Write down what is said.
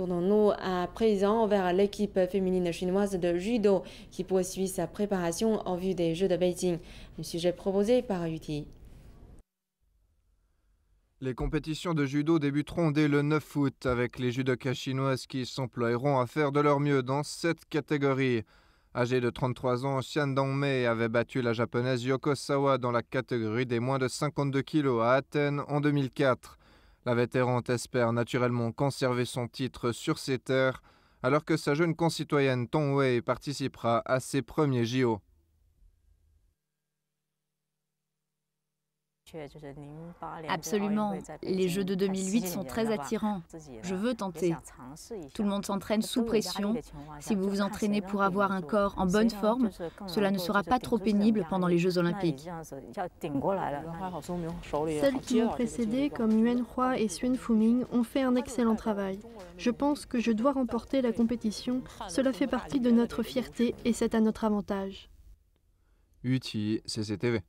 Tournons-nous à présent vers l'équipe féminine chinoise de judo qui poursuit sa préparation en vue des Jeux de Beijing, un sujet proposé par Yuti. Les compétitions de judo débuteront dès le 9 août avec les judokas chinoises qui s'emploieront à faire de leur mieux dans cette catégorie. Âgée de 33 ans, Xian Dongmei avait battu la japonaise Yoko Sawa dans la catégorie des moins de 52 kg à Athènes en 2004. La vétérante espère naturellement conserver son titre sur ses terres alors que sa jeune concitoyenne Tong Wei participera à ses premiers JO. Absolument. Les Jeux de 2008 sont très attirants. Je veux tenter. Tout le monde s'entraîne sous pression. Si vous vous entraînez pour avoir un corps en bonne forme, cela ne sera pas trop pénible pendant les Jeux olympiques. Celles qui m'ont précédé, comme Yuan Hua et Xuan Fuming, ont fait un excellent travail. Je pense que je dois remporter la compétition. Cela fait partie de notre fierté et c'est à notre avantage. UTI CCTV.